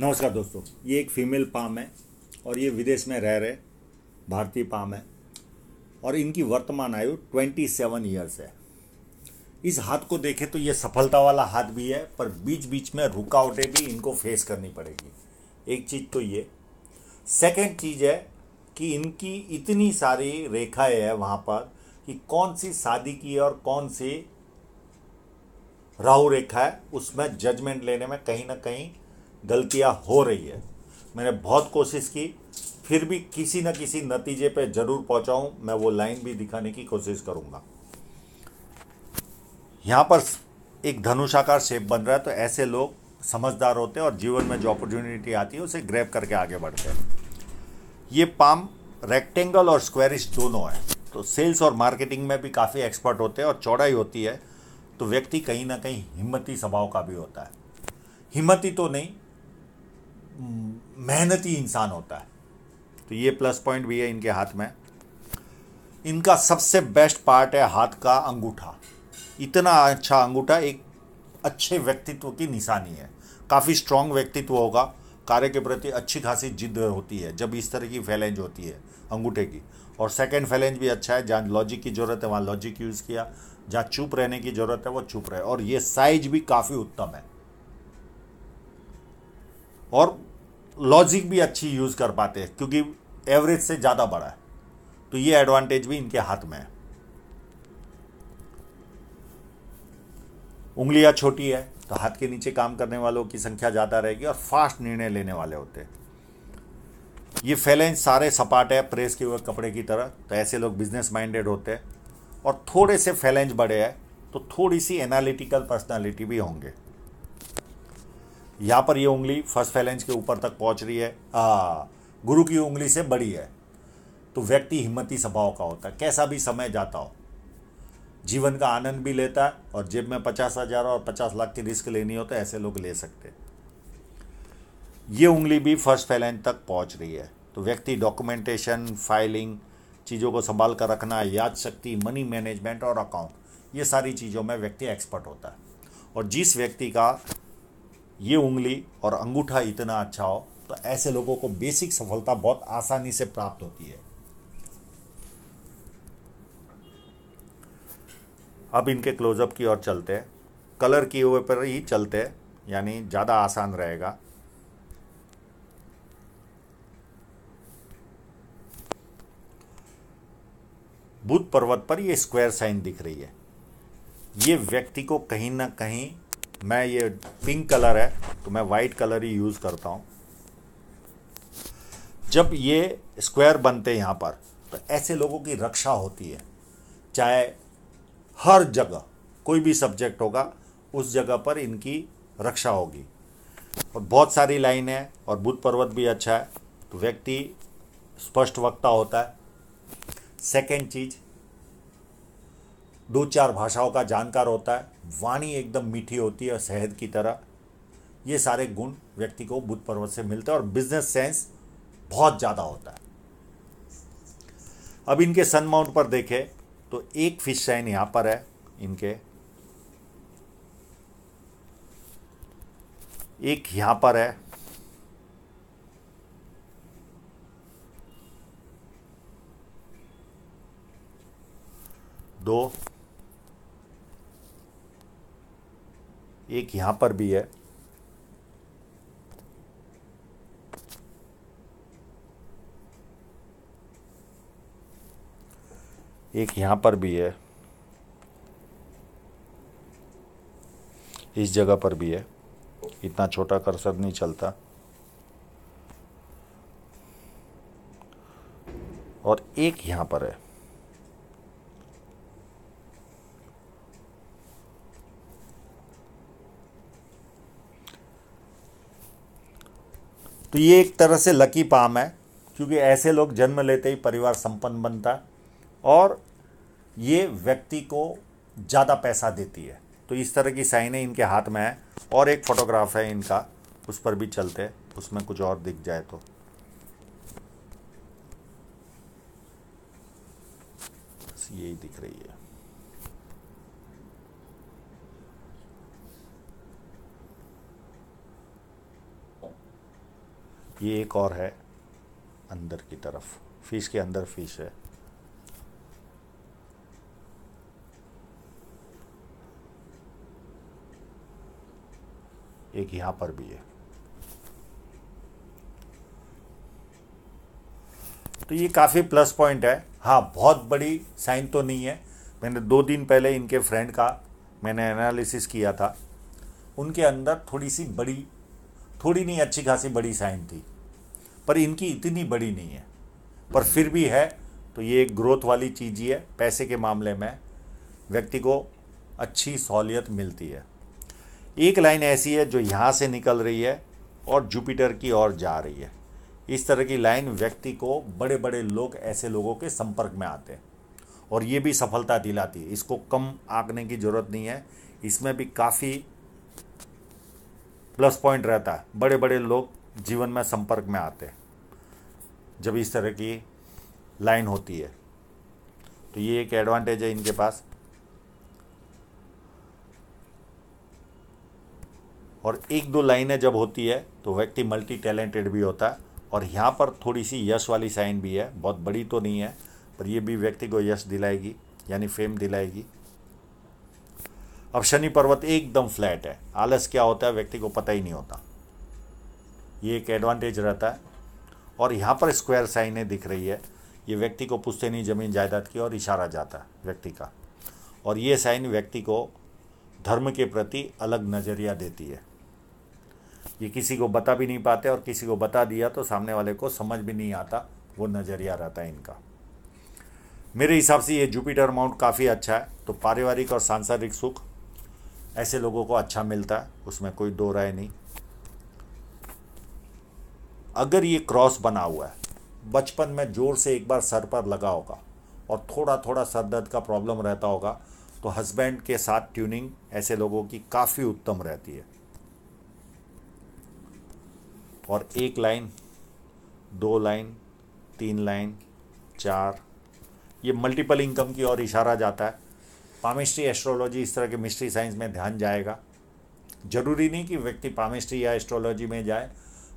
नमस्कार दोस्तों ये एक फीमेल पाम है और ये विदेश में रह रहे भारतीय पाम है और इनकी वर्तमान आयु ट्वेंटी सेवन ईयर्स है इस हाथ को देखें तो ये सफलता वाला हाथ भी है पर बीच बीच में रुकावटें भी इनको फेस करनी पड़ेगी एक चीज़ तो ये सेकेंड चीज़ है कि इनकी इतनी सारी रेखाएं है वहाँ पर कि कौन सी शादी की है और कौन सी राहु रेखा है उसमें जजमेंट लेने में कहीं ना कहीं गलतियाँ हो रही है मैंने बहुत कोशिश की फिर भी किसी न किसी नतीजे पे ज़रूर पहुंचाऊं मैं वो लाइन भी दिखाने की कोशिश करूँगा यहाँ पर एक धनुषाकार शेप बन रहा है तो ऐसे लोग समझदार होते हैं और जीवन में जो अपॉर्चुनिटी आती है उसे ग्रैब करके आगे बढ़ते हैं ये पाम रेक्टेंगल और स्क्वेरिश दोनों है तो सेल्स और मार्केटिंग में भी काफ़ी एक्सपर्ट होते हैं और चौड़ाई होती है तो व्यक्ति कहीं ना कहीं हिम्मती स्वभाव का भी होता है हिम्मती तो नहीं मेहनती इंसान होता है तो ये प्लस पॉइंट भी है इनके हाथ में इनका सबसे बेस्ट पार्ट है हाथ का अंगूठा इतना अच्छा अंगूठा एक अच्छे व्यक्तित्व की निशानी है काफ़ी स्ट्रांग व्यक्तित्व होगा कार्य के प्रति अच्छी खासी जिद होती है जब इस तरह की फैलेंज होती है अंगूठे की और सेकेंड फैलेंज भी अच्छा है जहाँ लॉजिक की ज़रूरत है वहाँ लॉजिक यूज़ किया जहाँ चुप रहने की ज़रूरत है वो चुप रहे और ये साइज भी काफ़ी उत्तम है और लॉजिक भी अच्छी यूज़ कर पाते हैं क्योंकि एवरेज से ज़्यादा बड़ा है तो ये एडवांटेज भी इनके हाथ में है उंगलियां छोटी है तो हाथ के नीचे काम करने वालों की संख्या ज़्यादा रहेगी और फास्ट निर्णय लेने वाले होते हैं ये फैलेंज सारे सपाट है प्रेस के हुए कपड़े की तरह तो ऐसे लोग बिजनेस माइंडेड होते हैं और थोड़े से फैलेंज बड़े हैं तो थोड़ी सी एनालिटिकल पर्सनालिटी भी होंगे यहाँ पर ये उंगली फर्स्ट फैलेंस के ऊपर तक पहुँच रही है आ, गुरु की उंगली से बड़ी है तो व्यक्ति हिम्मती स्वभाव का होता है कैसा भी समय जाता हो जीवन का आनंद भी लेता है और जेब में पचास हजार और पचास लाख की रिस्क लेनी हो तो ऐसे लोग ले सकते ये उंगली भी फर्स्ट फैलेंस तक पहुँच रही है तो व्यक्ति डॉक्यूमेंटेशन फाइलिंग चीज़ों को संभाल कर रखना याद शक्ति मनी मैनेजमेंट और अकाउंट ये सारी चीज़ों में व्यक्ति एक्सपर्ट होता है और जिस व्यक्ति का ये उंगली और अंगूठा इतना अच्छा हो तो ऐसे लोगों को बेसिक सफलता बहुत आसानी से प्राप्त होती है अब इनके क्लोजअप की ओर चलते हैं कलर किए हुए पर ही चलते हैं यानी ज़्यादा आसान रहेगा बुद्ध पर्वत पर ये स्क्वायर साइन दिख रही है ये व्यक्ति को कहीं ना कहीं मैं ये पिंक कलर है तो मैं वाइट कलर ही यूज़ करता हूँ जब ये स्क्वायर बनते हैं यहाँ पर तो ऐसे लोगों की रक्षा होती है चाहे हर जगह कोई भी सब्जेक्ट होगा उस जगह पर इनकी रक्षा होगी और बहुत सारी लाइन है और बुद्ध पर्वत भी अच्छा है तो व्यक्ति स्पष्ट वक्ता होता है सेकेंड चीज़ दो चार भाषाओं का जानकार होता है वाणी एकदम मीठी होती है शहद की तरह ये सारे गुण व्यक्ति को बुद्ध पर्वत से मिलते हैं और बिजनेस सेंस बहुत ज़्यादा होता है अब इनके सन माउंट पर देखें तो एक फिश साइन यहाँ पर है इनके एक यहाँ पर है दो एक यहां पर भी है एक यहां पर भी है इस जगह पर भी है इतना छोटा कर्सर नहीं चलता और एक यहां पर है तो ये एक तरह से लकी पाम है क्योंकि ऐसे लोग जन्म लेते ही परिवार संपन्न बनता है और ये व्यक्ति को ज़्यादा पैसा देती है तो इस तरह की साइनें इनके हाथ में है और एक फ़ोटोग्राफ है इनका उस पर भी चलते हैं उसमें कुछ और दिख जाए तो यही दिख रही है ये एक और है अंदर की तरफ फिश के अंदर फिश है एक यहां पर भी है तो ये काफ़ी प्लस पॉइंट है हाँ बहुत बड़ी साइन तो नहीं है मैंने दो दिन पहले इनके फ्रेंड का मैंने एनालिसिस किया था उनके अंदर थोड़ी सी बड़ी थोड़ी नहीं अच्छी खासी बड़ी साइन थी पर इनकी इतनी बड़ी नहीं है पर फिर भी है तो ये एक ग्रोथ वाली चीज़ ही है पैसे के मामले में व्यक्ति को अच्छी सहूलियत मिलती है एक लाइन ऐसी है जो यहाँ से निकल रही है और जुपिटर की ओर जा रही है इस तरह की लाइन व्यक्ति को बड़े बड़े लोग ऐसे लोगों के संपर्क में आते हैं और ये भी सफलता दिलाती है इसको कम आंकने की ज़रूरत नहीं है इसमें भी काफ़ी प्लस पॉइंट रहता है बड़े बड़े लोग जीवन में संपर्क में आते हैं जब इस तरह की लाइन होती है तो ये एक एडवांटेज है इनके पास और एक दो लाइनें जब होती है तो व्यक्ति मल्टी टैलेंटेड भी होता है और यहाँ पर थोड़ी सी यश वाली साइन भी है बहुत बड़ी तो नहीं है पर यह भी व्यक्ति को यश दिलाएगी यानी फेम दिलाएगी अब शनि पर्वत एकदम फ्लैट है आलस क्या होता है व्यक्ति को पता ही नहीं होता ये एक एडवांटेज रहता है और यहाँ पर स्क्वायर साइनें दिख रही है ये व्यक्ति को पूछते नहीं जमीन जायदाद की और इशारा जाता है व्यक्ति का और ये साइन व्यक्ति को धर्म के प्रति अलग नज़रिया देती है ये किसी को बता भी नहीं पाते और किसी को बता दिया तो सामने वाले को समझ भी नहीं आता वो नज़रिया रहता है इनका मेरे हिसाब से ये जुपिटर माउंट काफ़ी अच्छा है तो पारिवारिक और सांसारिक सुख ऐसे लोगों को अच्छा मिलता है उसमें कोई दो राय नहीं अगर ये क्रॉस बना हुआ है बचपन में ज़ोर से एक बार सर पर लगा होगा और थोड़ा थोड़ा सर दर्द का प्रॉब्लम रहता होगा तो हस्बैंड के साथ ट्यूनिंग ऐसे लोगों की काफ़ी उत्तम रहती है और एक लाइन दो लाइन तीन लाइन चार ये मल्टीपल इनकम की ओर इशारा जाता है पामिस्ट्री एस्ट्रोलॉजी इस तरह के मिस्ट्री साइंस में ध्यान जाएगा जरूरी नहीं कि व्यक्ति पामिस्ट्री या एस्ट्रोलॉजी में जाए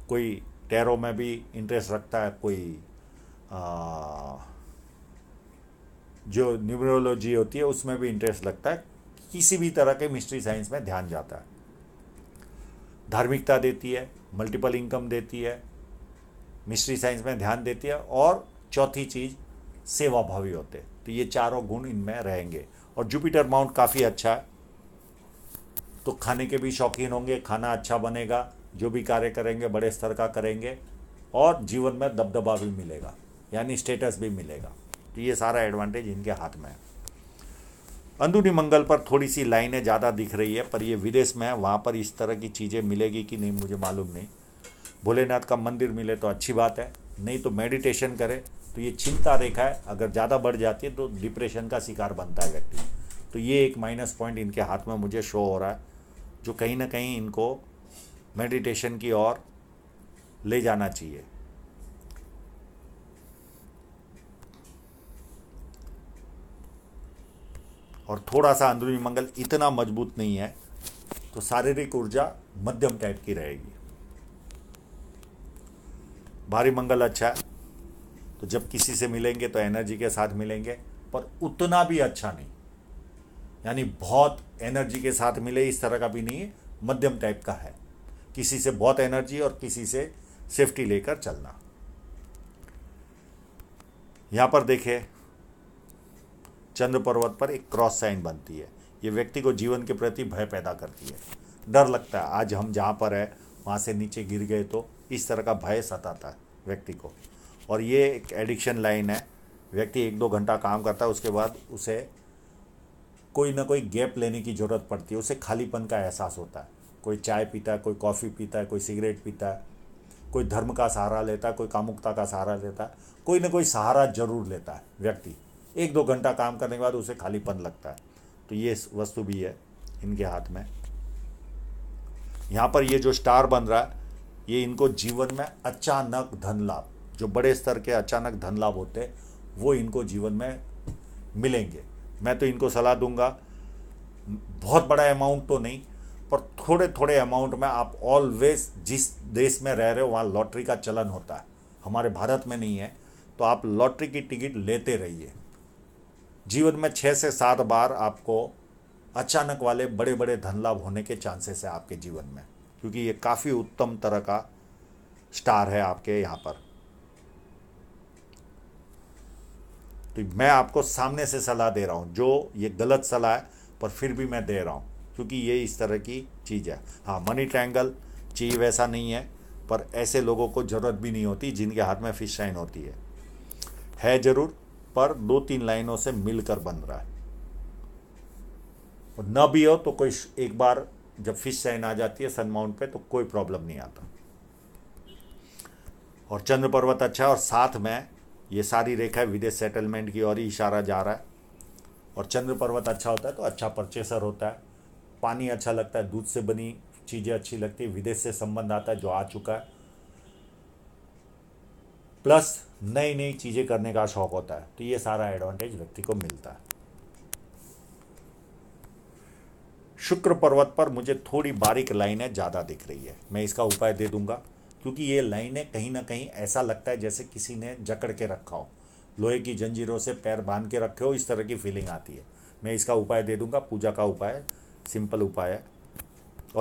कोई टेरो में भी इंटरेस्ट रखता है कोई आ, जो न्यूमरोलॉजी होती है उसमें भी इंटरेस्ट लगता है किसी भी तरह के मिस्ट्री साइंस में ध्यान जाता है धार्मिकता देती है मल्टीपल इनकम देती है मिस्ट्री साइंस में ध्यान देती है और चौथी चीज़ सेवाभावी होते तो ये चारों गुण इनमें रहेंगे और जुपिटर माउंट काफ़ी अच्छा है तो खाने के भी शौकीन होंगे खाना अच्छा बनेगा जो भी कार्य करेंगे बड़े स्तर का करेंगे और जीवन में दबदबा भी मिलेगा यानी स्टेटस भी मिलेगा तो ये सारा एडवांटेज इनके हाथ में है अंदरूनी मंगल पर थोड़ी सी लाइनें ज़्यादा दिख रही है पर ये विदेश में है वहाँ पर इस तरह की चीज़ें मिलेगी कि नहीं मुझे मालूम नहीं भोलेनाथ का मंदिर मिले तो अच्छी बात है नहीं तो मेडिटेशन करें तो ये चिंता रेखा है अगर ज़्यादा बढ़ जाती है तो डिप्रेशन का शिकार बनता है व्यक्ति तो ये एक माइनस पॉइंट इनके हाथ में मुझे शो हो रहा है जो कहीं ना कहीं इनको मेडिटेशन की ओर ले जाना चाहिए और थोड़ा सा अंदरूनी मंगल इतना मजबूत नहीं है तो शारीरिक ऊर्जा मध्यम टाइप की रहेगी भारी मंगल अच्छा है तो जब किसी से मिलेंगे तो एनर्जी के साथ मिलेंगे पर उतना भी अच्छा नहीं यानी बहुत एनर्जी के साथ मिले इस तरह का भी नहीं है मध्यम टाइप का है किसी से बहुत एनर्जी और किसी से सेफ्टी लेकर चलना यहाँ पर देखे चंद्र पर्वत पर एक क्रॉस साइन बनती है ये व्यक्ति को जीवन के प्रति भय पैदा करती है डर लगता है आज हम जहाँ पर है वहाँ से नीचे गिर गए तो इस तरह का भय सताता है व्यक्ति को और ये एक एडिक्शन लाइन है व्यक्ति एक दो घंटा काम करता है उसके बाद उसे कोई ना कोई गैप लेने की ज़रूरत पड़ती है उसे खालीपन का एहसास होता है कोई चाय पीता है कोई कॉफ़ी पीता है कोई सिगरेट पीता है कोई धर्म का सहारा लेता है कोई कामुकता का सहारा लेता है कोई ना कोई सहारा जरूर लेता है व्यक्ति एक दो घंटा काम करने के बाद उसे खालीपन लगता है तो ये वस्तु भी है इनके हाथ में यहाँ पर ये जो स्टार बन रहा है ये इनको जीवन में अचानक धन लाभ जो बड़े स्तर के अचानक धन लाभ होते हैं वो इनको जीवन में मिलेंगे मैं तो इनको सलाह दूंगा बहुत बड़ा अमाउंट तो नहीं पर थोड़े थोड़े अमाउंट में आप ऑलवेज जिस देश में रह रहे हो वहाँ लॉटरी का चलन होता है हमारे भारत में नहीं है तो आप लॉटरी की टिकट लेते रहिए जीवन में छः से सात बार आपको अचानक वाले बड़े बड़े धन लाभ होने के चांसेस है आपके जीवन में क्योंकि ये काफ़ी उत्तम तरह का स्टार है आपके यहाँ पर तो मैं आपको सामने से सलाह दे रहा हूँ जो ये गलत सलाह है पर फिर भी मैं दे रहा हूँ क्योंकि ये इस तरह की चीज़ है हाँ मनी ट्रैंगल चीज वैसा नहीं है पर ऐसे लोगों को ज़रूरत भी नहीं होती जिनके हाथ में फिश साइन होती है है ज़रूर पर दो तीन लाइनों से मिलकर बन रहा है और न भी हो तो कोई एक बार जब फिश साइन आ जाती है सन माउंट पे तो कोई प्रॉब्लम नहीं आता और चंद्र पर्वत अच्छा और साथ में ये सारी रेखा विदेश सेटलमेंट की ओर ही इशारा जा रहा है और चंद्र पर्वत अच्छा होता है तो अच्छा परचेसर होता है पानी अच्छा लगता है दूध से बनी चीज़ें अच्छी लगती है विदेश से संबंध आता है जो आ चुका है प्लस नई नई चीज़ें करने का शौक होता है तो ये सारा एडवांटेज व्यक्ति को मिलता है शुक्र पर्वत पर मुझे थोड़ी बारीक लाइनें ज़्यादा दिख रही है मैं इसका उपाय दे दूंगा क्योंकि ये लाइनें कहीं ना कहीं ऐसा लगता है जैसे किसी ने जकड़ के रखा हो लोहे की जंजीरों से पैर बांध के रखे हो इस तरह की फीलिंग आती है मैं इसका उपाय दे दूंगा पूजा का उपाय सिंपल उपाय है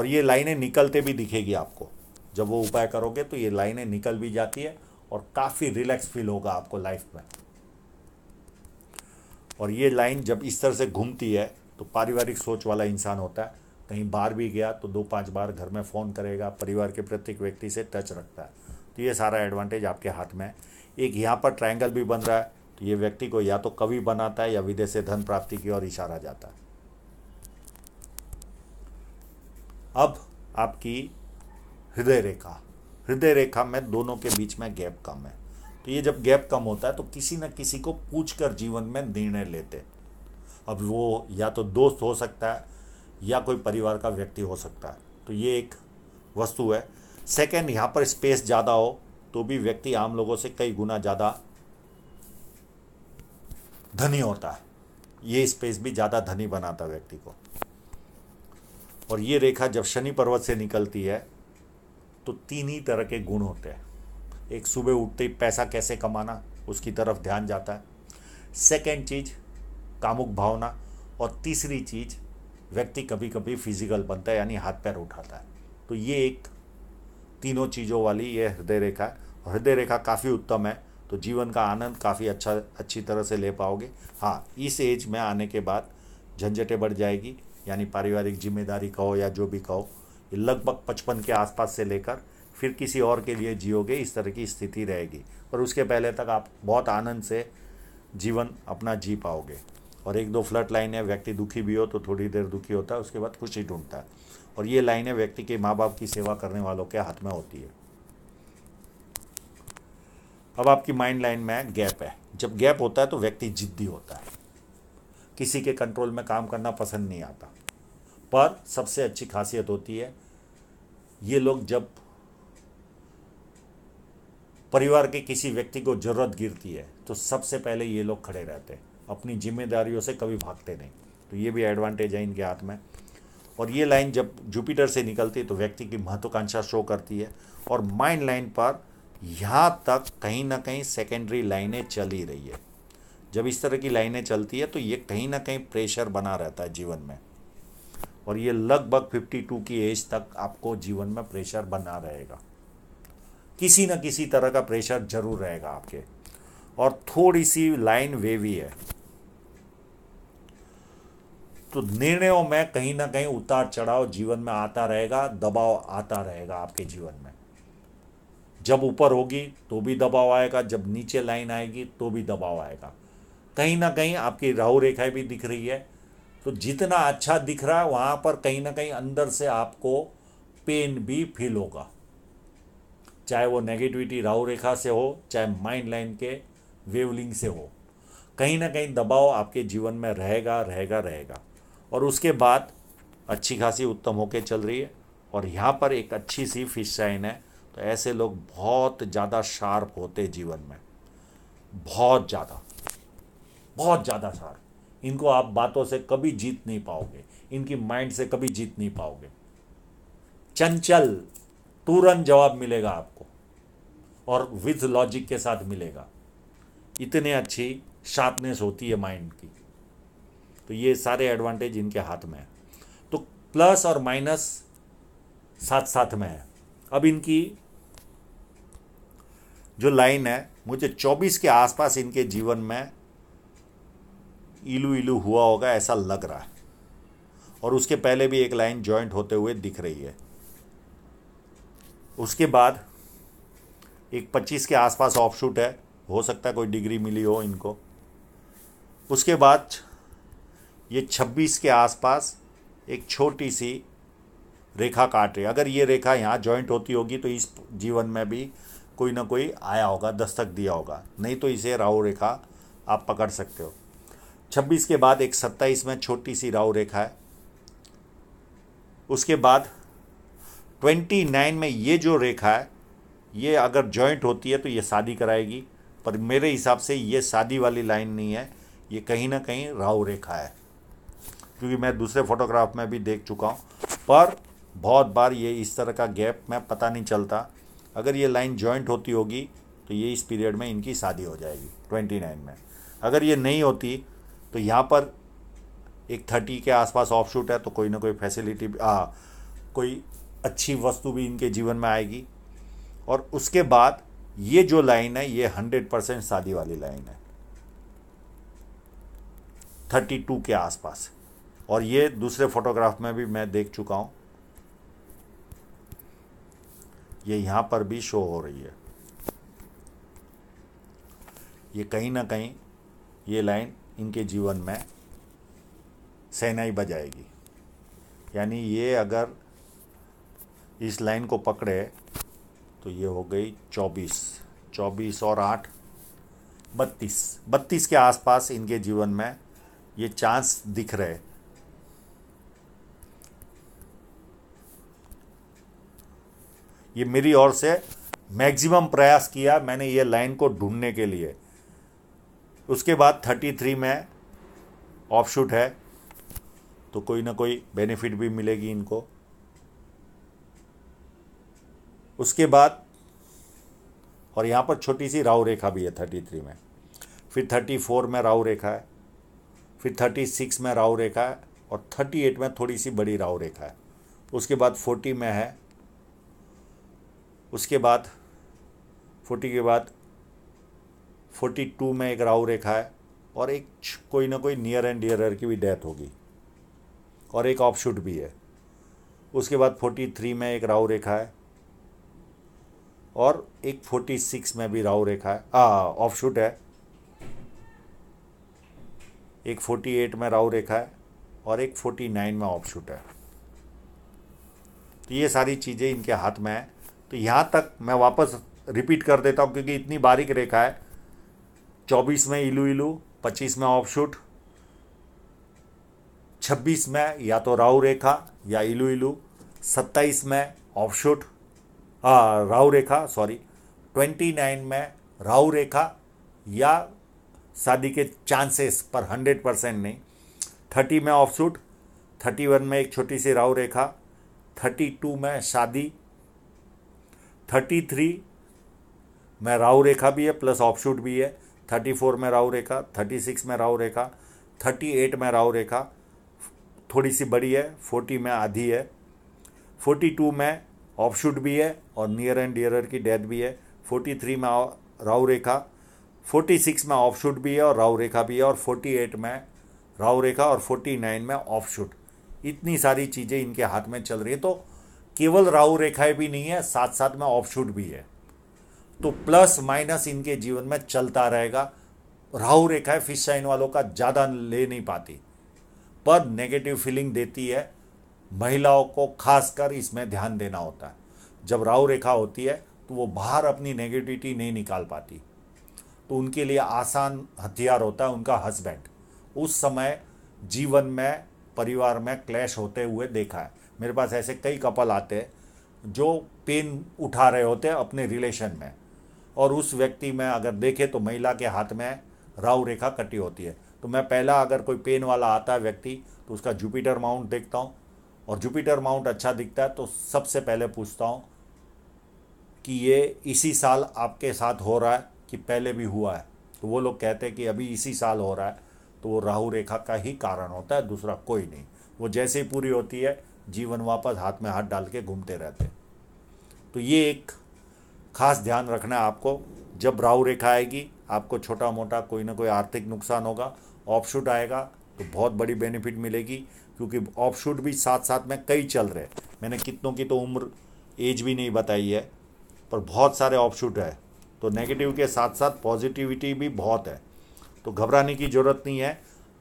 और ये लाइनें निकलते भी दिखेगी आपको जब वो उपाय करोगे तो ये लाइनें निकल भी जाती है और काफ़ी रिलैक्स फील होगा आपको लाइफ में और ये लाइन जब इस तरह से घूमती है तो पारिवारिक सोच वाला इंसान होता है कहीं बाहर भी गया तो दो पांच बार घर में फ़ोन करेगा परिवार के प्रत्येक व्यक्ति से टच रखता है तो ये सारा एडवांटेज आपके हाथ में है एक यहाँ पर ट्रायंगल भी बन रहा है तो ये व्यक्ति को या तो कवि बनाता है या विदेश से धन प्राप्ति की ओर इशारा जाता है अब आपकी हृदय रेखा हृदय रेखा में दोनों के बीच में गैप कम है तो ये जब गैप कम होता है तो किसी न किसी को पूछ कर जीवन में निर्णय लेते अब वो या तो दोस्त हो सकता है या कोई परिवार का व्यक्ति हो सकता है तो ये एक वस्तु है सेकेंड यहाँ पर स्पेस ज़्यादा हो तो भी व्यक्ति आम लोगों से कई गुना ज़्यादा धनी होता है ये स्पेस भी ज़्यादा धनी बनाता व्यक्ति को और ये रेखा जब शनि पर्वत से निकलती है तो तीन ही तरह के गुण होते हैं एक सुबह उठते ही पैसा कैसे कमाना उसकी तरफ ध्यान जाता है सेकेंड चीज़ कामुक भावना और तीसरी चीज़ व्यक्ति कभी कभी फिजिकल बनता है यानी हाथ पैर उठाता है तो ये एक तीनों चीज़ों वाली ये हृदय रेखा है और हृदय रेखा काफ़ी उत्तम है तो जीवन का आनंद काफ़ी अच्छा अच्छी तरह से ले पाओगे हाँ इस एज में आने के बाद झंझटें बढ़ जाएगी यानी पारिवारिक जिम्मेदारी कहो या जो भी कहो ये लगभग पचपन के आसपास से लेकर फिर किसी और के लिए जियोगे इस तरह की स्थिति रहेगी और उसके पहले तक आप बहुत आनंद से जीवन अपना जी पाओगे और एक दो फ्लट लाइन है व्यक्ति दुखी भी हो तो थोड़ी देर दुखी होता है उसके बाद खुशी ढूंढता है और ये लाइनें व्यक्ति के माँ बाप की सेवा करने वालों के हाथ में होती है अब आपकी माइंड लाइन में गैप है जब गैप होता है तो व्यक्ति जिद्दी होता है किसी के कंट्रोल में काम करना पसंद नहीं आता पर सबसे अच्छी खासियत होती है ये लोग जब परिवार के किसी व्यक्ति को ज़रूरत गिरती है तो सबसे पहले ये लोग खड़े रहते हैं अपनी जिम्मेदारियों से कभी भागते नहीं तो ये भी एडवांटेज है इनके हाथ में और ये लाइन जब जुपिटर से निकलती है तो व्यक्ति की महत्वाकांक्षा शो करती है और माइंड लाइन पर यहाँ तक कहीं ना कहीं सेकेंडरी लाइनें चली रही है जब इस तरह की लाइनें चलती है तो ये कहीं ना कहीं प्रेशर बना रहता है जीवन में और ये लगभग 52 की एज तक आपको जीवन में प्रेशर बना रहेगा किसी न किसी तरह का प्रेशर जरूर रहेगा आपके और थोड़ी सी लाइन वेवी है तो निर्णयों में कहीं ना कहीं उतार चढ़ाव जीवन में आता रहेगा दबाव आता रहेगा आपके जीवन में जब ऊपर होगी तो भी दबाव आएगा जब नीचे लाइन आएगी तो भी दबाव आएगा कहीं ना कहीं आपकी राहु रेखाएं भी दिख रही है तो जितना अच्छा दिख रहा है वहाँ पर कहीं ना कहीं अंदर से आपको पेन भी फील होगा चाहे वो नेगेटिविटी राहु रेखा से हो चाहे माइंड लाइन के वेवलिंग से हो कहीं ना कहीं दबाव आपके जीवन में रहेगा रहेगा रहेगा और उसके बाद अच्छी खासी उत्तम होके चल रही है और यहाँ पर एक अच्छी सी फिश साइन है तो ऐसे लोग बहुत ज़्यादा शार्प होते जीवन में बहुत ज़्यादा बहुत ज़्यादा सार इनको आप बातों से कभी जीत नहीं पाओगे इनकी माइंड से कभी जीत नहीं पाओगे चंचल तुरंत जवाब मिलेगा आपको और विथ लॉजिक के साथ मिलेगा इतने अच्छी शार्पनेस होती है माइंड की तो ये सारे एडवांटेज इनके हाथ में है तो प्लस और माइनस साथ साथ में है अब इनकी जो लाइन है मुझे 24 के आसपास इनके जीवन में इलू इलू हुआ होगा ऐसा लग रहा है और उसके पहले भी एक लाइन जॉइंट होते हुए दिख रही है उसके बाद एक 25 के आसपास ऑफ शूट है हो सकता है कोई डिग्री मिली हो इनको उसके बाद ये 26 के आसपास एक छोटी सी रेखा काट रही है अगर ये रेखा यहाँ जॉइंट होती होगी तो इस जीवन में भी कोई ना कोई आया होगा दस्तक दिया होगा नहीं तो इसे राहु रेखा आप पकड़ सकते हो छब्बीस के बाद एक सत्ताईस में छोटी सी राव रेखा है उसके बाद ट्वेंटी नाइन में ये जो रेखा है ये अगर जॉइंट होती है तो ये शादी कराएगी पर मेरे हिसाब से ये शादी वाली लाइन नहीं है ये कहीं ना कहीं राव रेखा है क्योंकि मैं दूसरे फोटोग्राफ में भी देख चुका हूँ पर बहुत बार ये इस तरह का गैप में पता नहीं चलता अगर ये लाइन जॉइंट होती होगी तो ये इस पीरियड में इनकी शादी हो जाएगी ट्वेंटी नाइन में अगर ये नहीं होती तो यहाँ पर एक थर्टी के आसपास ऑफ शूट है तो कोई ना कोई फैसिलिटी आ, कोई अच्छी वस्तु भी इनके जीवन में आएगी और उसके बाद ये जो लाइन है ये हंड्रेड परसेंट शादी वाली लाइन है थर्टी टू के आसपास और ये दूसरे फोटोग्राफ में भी मैं देख चुका हूँ ये यहाँ पर भी शो हो रही है ये कहीं ना कहीं ये लाइन इनके जीवन में सेनाई बजाएगी यानी ये अगर इस लाइन को पकड़े तो ये हो गई चौबीस चौबीस और आठ बत्तीस बत्तीस के आसपास इनके जीवन में ये चांस दिख रहे ये मेरी ओर से मैक्सिमम प्रयास किया मैंने ये लाइन को ढूंढने के लिए उसके बाद थर्टी थ्री में ऑफ शूट है तो कोई ना कोई बेनिफिट भी मिलेगी इनको उसके बाद और यहाँ पर छोटी सी राहु रेखा भी है थर्टी थ्री में फिर थर्टी फोर में राहु रेखा है फिर थर्टी सिक्स में राहु रेखा है और थर्टी एट में थोड़ी सी बड़ी राहु रेखा है उसके बाद फोर्टी में है उसके बाद फोर्टी के बाद फोर्टी टू में एक राहु रेखा है और एक कोई ना कोई नियर एंड डियर की भी डेथ होगी और एक शूट भी है उसके बाद फोर्टी थ्री में एक राहु रेखा है और एक फोर्टी सिक्स में भी राहु रेखा है ऑफशूट है एक फोर्टी एट में राहु रेखा है और एक फोर्टी नाइन में ऑफशूट है तो ये सारी चीज़ें इनके हाथ में है तो यहाँ तक मैं वापस रिपीट कर देता हूँ क्योंकि इतनी बारीक रेखा है चौबीस में इलू इलू पच्चीस में ऑफ शूट छब्बीस में या तो राहु रेखा या इलू इलू सत्ताईस में ऑफ शूट राहु रेखा सॉरी ट्वेंटी नाइन में राहु रेखा या शादी के चांसेस पर हंड्रेड परसेंट नहीं थर्टी में शूट थर्टी वन में एक छोटी सी राहु रेखा थर्टी टू में शादी थर्टी थ्री में राहु रेखा भी है प्लस ऑफ शूट भी है थर्टी फोर में राहु रेखा थर्टी सिक्स में राहु रेखा थर्टी एट में राहु रेखा थोड़ी सी बड़ी है फोर्टी में आधी है फोर्टी टू में ऑफशूट भी है और नियर एंड डियरर की डेथ भी है फोर्टी थ्री में राहु रेखा फोर्टी सिक्स में ऑफशूट भी है और राहु रेखा भी है और फोर्टी एट में राहु रेखा और फोर्टी नाइन में ऑफशूट इतनी सारी चीज़ें इनके हाथ में चल रही है तो केवल राहु रेखाएं भी नहीं है साथ साथ में ऑफशूट भी है तो प्लस माइनस इनके जीवन में चलता रहेगा राहु है फिश साइन वालों का ज़्यादा ले नहीं पाती पर नेगेटिव फीलिंग देती है महिलाओं को खासकर इसमें ध्यान देना होता है जब राहु रेखा होती है तो वो बाहर अपनी नेगेटिविटी नहीं निकाल पाती तो उनके लिए आसान हथियार होता है उनका हस्बैंड उस समय जीवन में परिवार में क्लैश होते हुए देखा है मेरे पास ऐसे कई कपल आते हैं जो पेन उठा रहे होते हैं अपने रिलेशन में और उस व्यक्ति में अगर देखे तो महिला के हाथ में राहु रेखा कटी होती है तो मैं पहला अगर कोई पेन वाला आता है व्यक्ति तो उसका जुपिटर माउंट देखता हूँ और जुपिटर माउंट अच्छा दिखता है तो सबसे पहले पूछता हूँ कि ये इसी साल आपके साथ हो रहा है कि पहले भी हुआ है तो वो लोग कहते हैं कि अभी इसी साल हो रहा है तो वो राहु रेखा का ही कारण होता है दूसरा कोई नहीं वो जैसे ही पूरी होती है जीवन वापस हाथ में हाथ डाल के घूमते रहते तो ये एक खास ध्यान रखना है आपको जब राहु रेखा आएगी आपको छोटा मोटा कोई ना कोई आर्थिक नुकसान होगा ऑफशूट आएगा तो बहुत बड़ी बेनिफिट मिलेगी क्योंकि ऑफशूट भी साथ साथ में कई चल रहे मैंने कितनों की तो उम्र एज भी नहीं बताई है पर बहुत सारे ऑफशूट है तो नेगेटिव के साथ साथ पॉजिटिविटी भी बहुत है तो घबराने की ज़रूरत नहीं है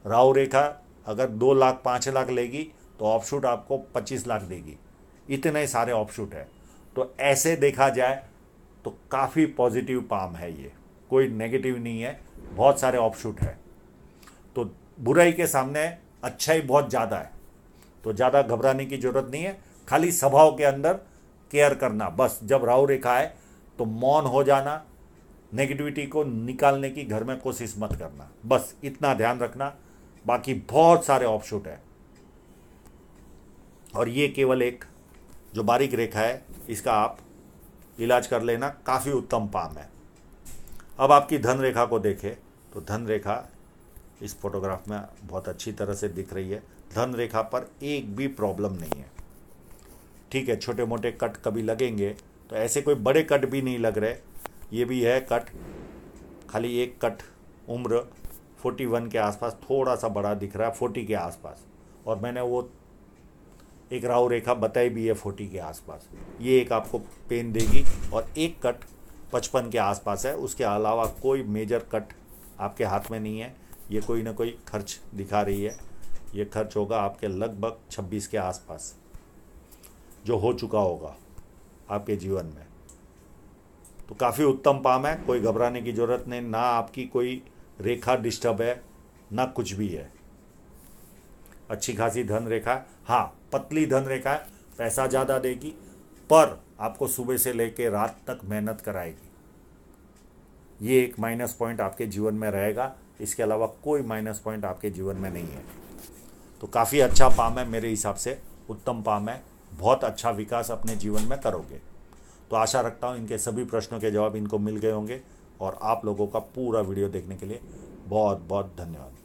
राहु रेखा अगर दो लाख पाँच लाख लेगी तो ऑफशूट आपको पच्चीस लाख देगी इतने सारे ऑफशूट है तो ऐसे देखा जाए तो काफ़ी पॉजिटिव पाम है ये कोई नेगेटिव नहीं है बहुत सारे ऑप्शूट है तो बुराई के सामने अच्छाई बहुत ज़्यादा है तो ज़्यादा घबराने की ज़रूरत नहीं है खाली स्वभाव के अंदर केयर करना बस जब राहु रेखा है तो मौन हो जाना नेगेटिविटी को निकालने की घर में कोशिश मत करना बस इतना ध्यान रखना बाकी बहुत सारे ऑप्शूट है और ये केवल एक जो बारीक रेखा है इसका आप इलाज कर लेना काफ़ी उत्तम पाम है अब आपकी धन रेखा को देखें तो धन रेखा इस फोटोग्राफ में बहुत अच्छी तरह से दिख रही है धन रेखा पर एक भी प्रॉब्लम नहीं है ठीक है छोटे मोटे कट कभी लगेंगे तो ऐसे कोई बड़े कट भी नहीं लग रहे ये भी है कट खाली एक कट उम्र 41 के आसपास थोड़ा सा बड़ा दिख रहा है 40 के आसपास और मैंने वो एक राहु रेखा बताई भी है फोर्टी के आसपास ये एक आपको पेन देगी और एक कट पचपन के आसपास है उसके अलावा कोई मेजर कट आपके हाथ में नहीं है ये कोई ना कोई खर्च दिखा रही है ये खर्च होगा आपके लगभग छब्बीस के आसपास जो हो चुका होगा आपके जीवन में तो काफ़ी उत्तम पाम है कोई घबराने की ज़रूरत नहीं ना आपकी कोई रेखा डिस्टर्ब है ना कुछ भी है अच्छी खासी धन रेखा है हाँ पतली धन रेखा है पैसा ज़्यादा देगी पर आपको सुबह से लेकर रात तक मेहनत कराएगी ये एक माइनस पॉइंट आपके जीवन में रहेगा इसके अलावा कोई माइनस पॉइंट आपके जीवन में नहीं है तो काफ़ी अच्छा पाम है मेरे हिसाब से उत्तम पाम है बहुत अच्छा विकास अपने जीवन में करोगे तो आशा रखता हूँ इनके सभी प्रश्नों के जवाब इनको मिल गए होंगे और आप लोगों का पूरा वीडियो देखने के लिए बहुत बहुत धन्यवाद